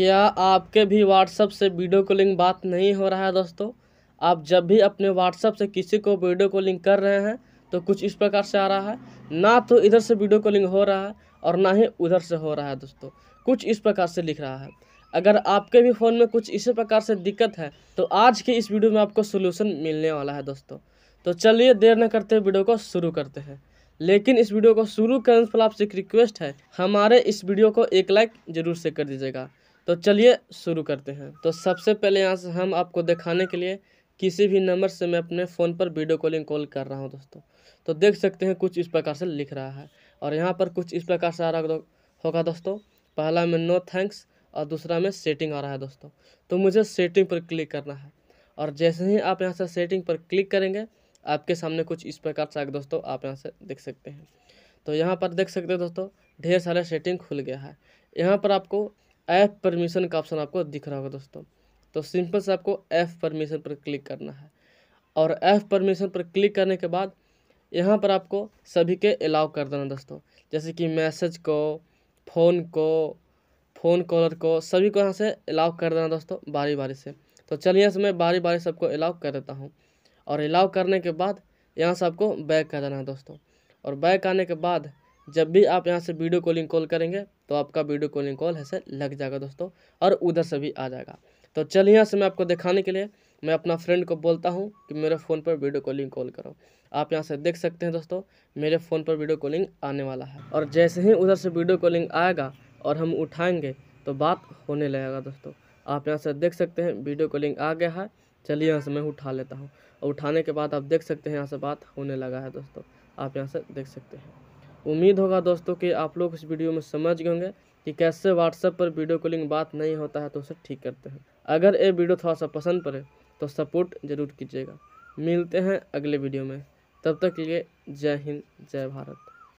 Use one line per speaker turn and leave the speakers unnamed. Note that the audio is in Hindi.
क्या आपके भी व्हाट्सअप से वीडियो कॉलिंग बात नहीं हो रहा है दोस्तों आप जब भी अपने व्हाट्सअप से किसी को वीडियो कॉलिंग कर रहे हैं तो कुछ इस प्रकार से आ रहा है ना तो इधर से वीडियो कॉलिंग हो रहा है और ना ही उधर से हो रहा है दोस्तों कुछ इस प्रकार से लिख रहा है अगर आपके भी फ़ोन में कुछ इसी प्रकार से दिक्कत है तो आज के इस वीडियो में आपको सोल्यूशन मिलने वाला है दोस्तों तो चलिए देर न करते वीडियो को शुरू करते हैं लेकिन इस वीडियो को शुरू करने से पहले आपसे एक रिक्वेस्ट है हमारे इस वीडियो को एक लाइक ज़रूर से कर दीजिएगा तो चलिए शुरू करते हैं तो सबसे पहले यहाँ से हम आपको दिखाने के लिए किसी भी नंबर से मैं अपने फ़ोन पर वीडियो कॉलिंग कॉल कर रहा हूँ दोस्तों तो देख सकते हैं कुछ इस प्रकार से लिख रहा है और यहाँ पर कुछ इस प्रकार से आ रहा होगा दोस्तों पहला में नो थैंक्स और दूसरा में सेटिंग आ रहा है दोस्तों तो मुझे सेटिंग पर क्लिक करना है और जैसे ही आप यहाँ से सेटिंग पर क्लिक करेंगे आपके सामने कुछ इस प्रकार से दोस्तों आप यहाँ से देख सकते हैं तो यहाँ पर देख सकते हैं दोस्तों ढेर सारा सेटिंग खुल गया है यहाँ पर आपको एफ़ परमिशन का ऑप्शन आपको दिख रहा होगा दोस्तों तो सिंपल से आपको एफ़ परमिशन पर क्लिक करना है और एफ़ परमिशन पर क्लिक करने के बाद यहाँ पर आपको सभी के अलाउ कर देना दोस्तों जैसे कि मैसेज को फ़ोन को फ़ोन कॉलर को सभी को यहाँ से अलाउ कर देना दोस्तों बारी बारी से तो चलिए यहाँ से मैं बारी बारी सबको अलाउ कर देता हूँ और अलाउ करने के बाद यहाँ से आपको बैक कर देना है दोस्तों और बैक आने के बाद जब भी आप यहाँ से वीडियो कॉलिंग कॉल करेंगे तो आपका वीडियो कॉलिंग कॉल ऐसे लग जाएगा दोस्तों और उधर से भी आ जाएगा तो चलिए यहाँ से मैं आपको दिखाने के लिए मैं अपना फ्रेंड को बोलता हूँ कि मेरे फ़ोन पर वीडियो कॉलिंग कॉल करो आप यहाँ से देख सकते हैं दोस्तों मेरे फ़ोन पर वीडियो कॉलिंग आने वाला है और जैसे ही उधर से वीडियो कॉलिंग आएगा और हम उठाएंगे तो बात होने लगेगा दोस्तों आप यहाँ से देख सकते हैं वीडियो कॉलिंग आ गया है चलिए यहाँ से मैं उठा लेता हूँ और उठाने के बाद आप देख सकते हैं यहाँ से बात होने लगा है दोस्तों आप यहाँ से देख सकते हैं उम्मीद होगा दोस्तों कि आप लोग इस वीडियो में समझ गए होंगे कि कैसे व्हाट्सएप पर वीडियो कॉलिंग बात नहीं होता है तो उसे ठीक करते हैं अगर ये वीडियो थोड़ा सा पसंद पड़े तो सपोर्ट ज़रूर कीजिएगा मिलते हैं अगले वीडियो में तब तक के लिए जय हिंद जय भारत